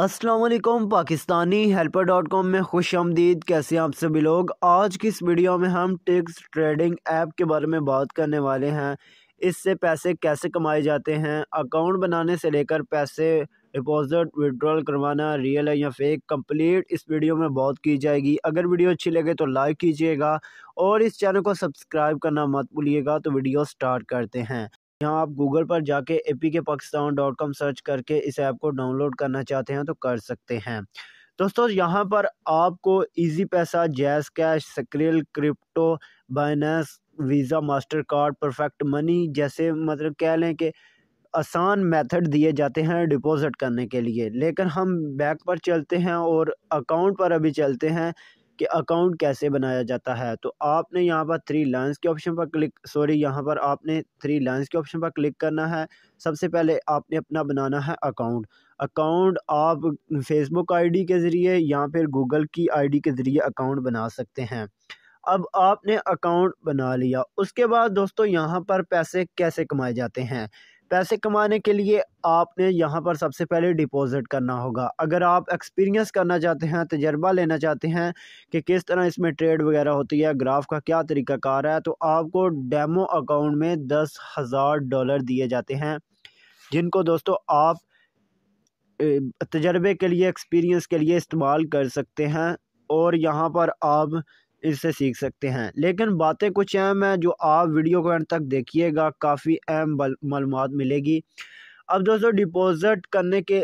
असलकुम Pakistani helper dot com में खुश आमदीद कैसे आप सभी लोग आज की इस वीडियो में हम टिक्स ट्रेडिंग ऐप के बारे में बात करने वाले हैं इससे पैसे कैसे कमाए जाते हैं अकाउंट बनाने से लेकर पैसे डिपॉजिट विड्रॉल करवाना रियल है या फेक कंप्लीट इस वीडियो में बहुत की जाएगी अगर वीडियो अच्छी लगे तो लाइक कीजिएगा और इस चैनल को सब्सक्राइब करना मत भूलिएगा तो वीडियो स्टार्ट करते हैं यहाँ आप गूगल पर जाके ए पी के पाकिस्तान डॉट कॉम सर्च करके इस ऐप को डाउनलोड करना चाहते हैं तो कर सकते हैं दोस्तों यहाँ पर आपको इजी पैसा जैस कैश सक्रियल crypto Binance Visa Mastercard Perfect Money जैसे मतलब कह लें कि आसान मेथड दिए जाते हैं डिपॉजिट करने के लिए लेकिन हम बैक पर चलते हैं और अकाउंट पर अभी चलते हैं कि अकाउंट कैसे बनाया जाता है तो आपने यहाँ पर थ्री लाइन्स के ऑप्शन पर क्लिक सॉरी यहाँ पर आपने थ्री लाइन्स के ऑप्शन पर क्लिक करना है सबसे पहले आपने अपना बनाना है अकाउंट अकाउंट आप फेसबुक आईडी के ज़रिए या फिर गूगल की आईडी के ज़रिए अकाउंट बना सकते हैं अब आपने अकाउंट बना लिया उसके बाद दोस्तों यहाँ पर पैसे कैसे कमाए जाते हैं पैसे कमाने के लिए आपने यहाँ पर सबसे पहले डिपॉज़िट करना होगा अगर आप एक्सपीरियंस करना चाहते हैं तजर्बा लेना चाहते हैं कि किस तरह इसमें ट्रेड वगैरह होती है ग्राफ का क्या तरीका कार है तो आपको डेमो अकाउंट में दस हज़ार डॉलर दिए जाते हैं जिनको दोस्तों आप तजर्बे के लिए एक्सपीरियंस के लिए इस्तेमाल कर सकते हैं और यहाँ पर आप इससे सीख सकते हैं लेकिन बातें कुछ अहम हैं जो आप वीडियो को एंड तक देखिएगा काफ़ी अहम मालूम मिलेगी अब दोस्तों डिपॉजिट करने के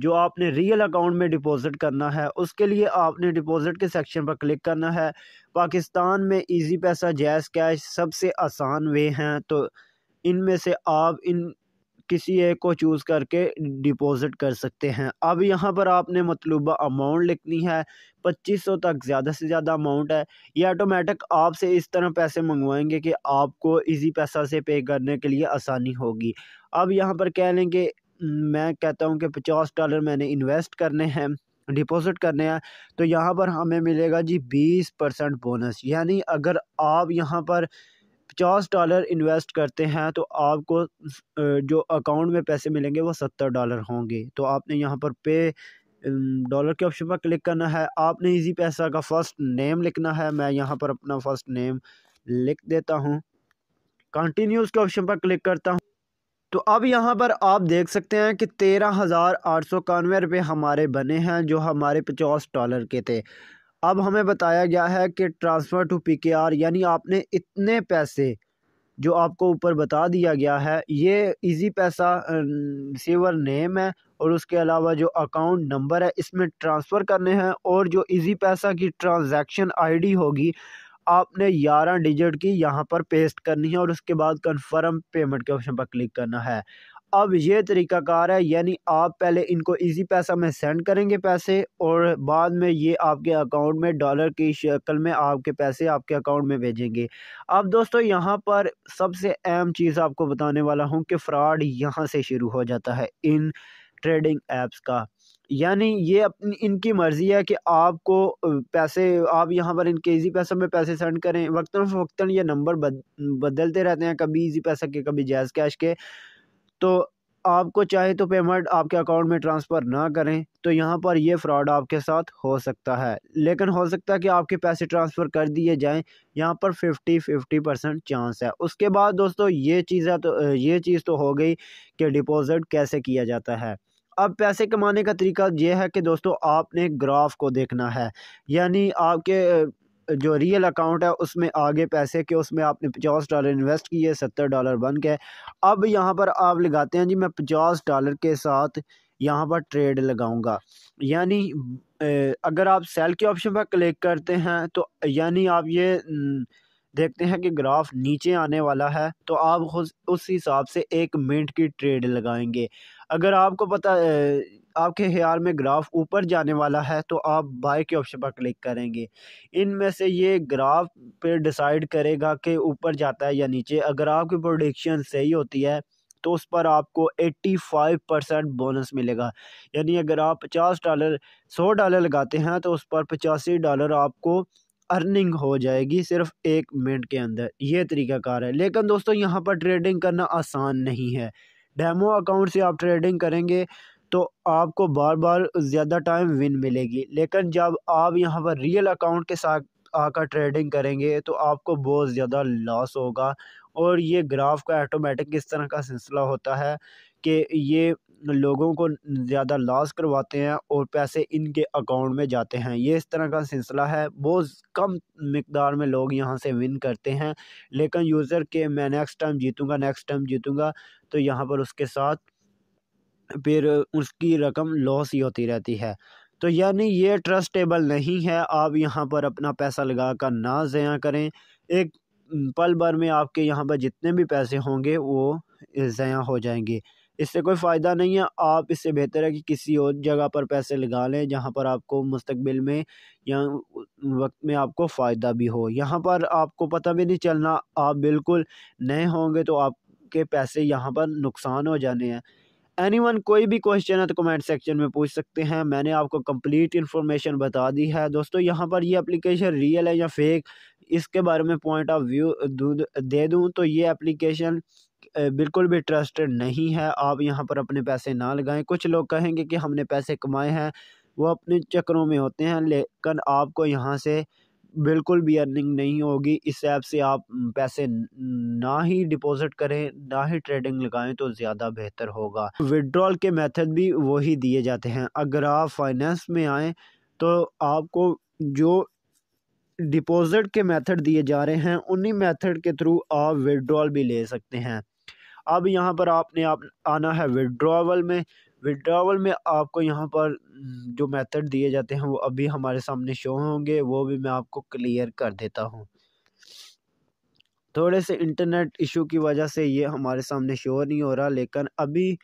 जो आपने रियल अकाउंट में डिपॉजिट करना है उसके लिए आपने डिपॉजिट के सेक्शन पर क्लिक करना है पाकिस्तान में इजी पैसा जैस कैश सबसे आसान वे हैं तो इनमें से आप इन किसी एक को चूज़ करके डिपॉज़िट कर सकते हैं अब यहाँ पर आपने मतलूबा अमाउंट लिखनी है पच्चीस सौ तक ज़्यादा से ज़्यादा अमाउंट है ये ऑटोमेटिक आपसे इस तरह पैसे मंगवाएंगे कि आपको इजी पैसा से पे करने के लिए आसानी होगी अब यहाँ पर कह लेंगे मैं कहता हूँ कि पचास डॉलर मैंने इन्वेस्ट करने हैं डिपॉजिट करने हैं तो यहाँ पर हमें मिलेगा जी बीस परसेंट बोनस यानी अगर आप यहाँ पर पचास डॉलर इन्वेस्ट करते हैं तो आपको जो अकाउंट में पैसे मिलेंगे वो सत्तर डॉलर होंगे तो आपने यहाँ पर पे डॉलर के ऑप्शन पर क्लिक करना है आपने इजी पैसा का फर्स्ट नेम लिखना है मैं यहाँ पर अपना फर्स्ट नेम लिख देता हूँ कंटिन्यूस के ऑप्शन पर क्लिक करता हूँ तो अब यहाँ पर आप देख सकते हैं कि तेरह हज़ार आठ सौ इक्यानवे रुपये हमारे बने हैं जो हमारे पचास डॉलर के थे अब हमें बताया गया है कि ट्रांसफ़र टू पीकेआर यानी आपने इतने पैसे जो आपको ऊपर बता दिया गया है ये इजी पैसा रिसीवर नेम है और उसके अलावा जो अकाउंट नंबर है इसमें ट्रांसफ़र करने हैं और जो इजी पैसा की ट्रांजैक्शन आईडी होगी आपने ग्यारह डिजिट की यहाँ पर पेस्ट करनी है और उसके बाद कंफर्म पेमेंट के ऑप्शन पर क्लिक करना है अब ये तरीकाकार है यानी आप पहले इनको इजी पैसा में सेंड करेंगे पैसे और बाद में ये आपके अकाउंट में डॉलर की शक्ल में आपके पैसे आपके अकाउंट में भेजेंगे अब दोस्तों यहाँ पर सबसे अहम चीज़ आपको बताने वाला हूँ कि फ़्रॉड यहाँ से शुरू हो जाता है इन ट्रेडिंग एप्स का यानी ये अपनी इनकी मर्ज़ी है कि आपको पैसे आप यहाँ पर इनके इजी पैसा में पैसे सेंड करें वक्ता फ़वक्ता ये नंबर बद, बदलते रहते हैं कभी इजी पैसा के कभी जैज़ कैश के तो आपको चाहे तो पेमेंट आपके अकाउंट में ट्रांसफ़र ना करें तो यहाँ पर यह फ़्रॉड आपके साथ हो सकता है लेकिन हो सकता है कि आपके पैसे ट्रांसफ़र कर दिए जाएं यहाँ पर फिफ्टी फिफ्टी परसेंट चांस है उसके बाद दोस्तों ये चीज़ तो ये चीज़ तो हो गई कि डिपॉज़िट कैसे किया जाता है अब पैसे कमाने का तरीका यह है कि दोस्तों आपने ग्राफ को देखना है यानी आपके जो रियल अकाउंट है उसमें आगे पैसे के उसमें आपने पचास डॉलर इन्वेस्ट किए सत्तर डॉलर बन गए अब यहाँ पर आप लगाते हैं जी मैं पचास डॉलर के साथ यहाँ पर ट्रेड लगाऊंगा यानी अगर आप सेल के ऑप्शन पर क्लिक करते हैं तो यानी आप ये देखते हैं कि ग्राफ नीचे आने वाला है तो आप उस हिसाब से एक मिनट की ट्रेड लगाएंगे अगर आपको पता आपके ख्याल में ग्राफ ऊपर जाने वाला है तो आप बाय के ऑप्शन पर क्लिक करेंगे इन में से ये ग्राफ पे डिसाइड करेगा कि ऊपर जाता है या नीचे अगर आपकी प्रोडिक्शन सही होती है तो उस पर आपको 85 परसेंट बोनस मिलेगा यानी अगर आप 50 डॉलर 100 डॉलर लगाते हैं तो उस पर पचासी डॉलर आपको अर्निंग हो जाएगी सिर्फ एक मिनट के अंदर ये तरीकाकार है लेकिन दोस्तों यहाँ पर ट्रेडिंग करना आसान नहीं है डेमो अकाउंट से आप ट्रेडिंग करेंगे तो आपको बार बार ज़्यादा टाइम विन मिलेगी लेकिन जब आप यहाँ पर रियल अकाउंट के साथ आकर ट्रेडिंग करेंगे तो आपको बहुत ज़्यादा लॉस होगा और ये ग्राफ का ऑटोमेटिक इस तरह का सिलसिला होता है कि ये लोगों को ज़्यादा लॉस करवाते हैं और पैसे इनके अकाउंट में जाते हैं ये इस तरह का सिलसिला है बहुत कम मकदार में लोग यहाँ से विन करते हैं लेकिन यूज़र के मैं नेक्स्ट टाइम जीतूँगा नेक्स्ट टाइम जीतूँगा तो यहाँ पर उसके साथ फिर उसकी रकम लॉस ही होती रहती है तो यानी ये ट्रस्टेबल नहीं है आप यहाँ पर अपना पैसा लगा कर ना ज़ाया करें एक पल भर में आपके यहाँ पर जितने भी पैसे होंगे वो ज़या हो जाएंगे इससे कोई फ़ायदा नहीं है आप इससे बेहतर है कि किसी और जगह पर पैसे लगा लें जहाँ पर आपको मुस्तबिल में या वक्त में आपको फ़ायदा भी हो यहाँ पर आपको पता भी नहीं चलना आप बिल्कुल नए होंगे तो आपके पैसे यहाँ पर नुकसान हो जाने हैं एनीवन कोई भी क्वेश्चन है तो कमेंट सेक्शन में पूछ सकते हैं मैंने आपको कंप्लीट इन्फॉर्मेशन बता दी है दोस्तों यहाँ पर ये एप्लीकेशन रियल है या फेक इसके बारे में पॉइंट ऑफ व्यू दे दूँ तो ये एप्लीकेशन बिल्कुल भी ट्रस्टेड नहीं है आप यहाँ पर अपने पैसे ना लगाएं कुछ लोग कहेंगे कि हमने पैसे कमाए हैं वो अपने चक्करों में होते हैं लेकिन आपको यहाँ से बिल्कुल भी अर्निंग नहीं होगी इस ऐप से आप पैसे ना ही डिपॉजिट करें ना ही ट्रेडिंग लगाएं तो ज़्यादा बेहतर होगा विड्रॉल के मेथड भी वही दिए जाते हैं अगर आप फाइनेंस में आए तो आपको जो डिपॉजिट के मेथड दिए जा रहे हैं उन्हीं मेथड के थ्रू आप विड्रॉल भी ले सकते हैं अब यहाँ पर आपने आप आना है विड्रॉवल में विड्रावल में आपको यहाँ पर जो मेथड दिए जाते हैं वो अभी हमारे सामने शो होंगे वो भी मैं आपको क्लियर कर देता हूँ थोड़े से इंटरनेट इशू की वजह से ये हमारे सामने शो नहीं हो रहा लेकिन अभी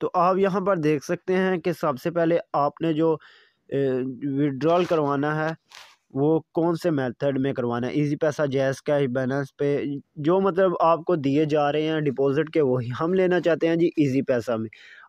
तो आप यहाँ पर देख सकते हैं कि सबसे पहले आपने जो विड्रॉल करवाना है वो कौन से मेथड में करवाना है इजी पैसा जैस कैश बैलेंस पे जो मतलब आपको दिए जा रहे हैं डिपॉजिट के वही हम लेना चाहते हैं जी इजी पैसा में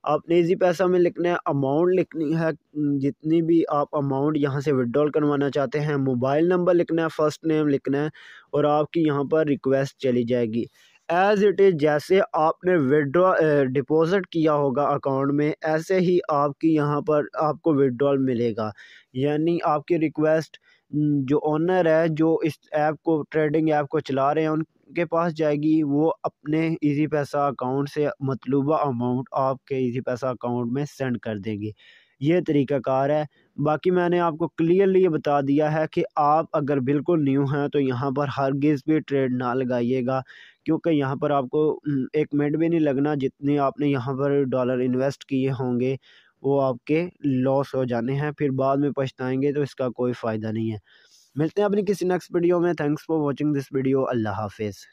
आपने इजी पैसा में लिखना है अमाउंट लिखनी है जितनी भी आप अमाउंट यहाँ से विड्रॉल करवाना चाहते हैं मोबाइल नंबर लिखना है फ़र्स्ट नेम लिखना है और आपकी यहाँ पर रिक्वेस्ट चली जाएगी एज़ इट इज़ जैसे आपने विड्रॉ डिपॉज़िट किया होगा अकाउंट में ऐसे ही आपकी यहाँ पर आपको विड्रॉल मिलेगा यानी आपकी रिक्वेस्ट जो ऑनर है जो इस ऐप को ट्रेडिंग ऐप को चला रहे हैं उनके पास जाएगी वो अपने इजी पैसा अकाउंट से मतलूबा अमाउंट आपके इजी पैसा अकाउंट में सेंड कर देंगे ये तरीकाकार है बाकी मैंने आपको क्लियरली ये बता दिया है कि आप अगर बिल्कुल न्यू हैं तो यहाँ पर हर गिज़ भी ट्रेड ना लगाइएगा क्योंकि यहाँ पर आपको एक मिनट भी नहीं लगना जितने आपने यहाँ पर डॉलर इन्वेस्ट किए होंगे वो आपके लॉस हो जाने हैं फिर बाद में पछताएंगे तो इसका कोई फ़ायदा नहीं है मिलते हैं अपनी किसी नेक्स्ट वीडियो में thanks for watching this video अल्लाह हाफिज़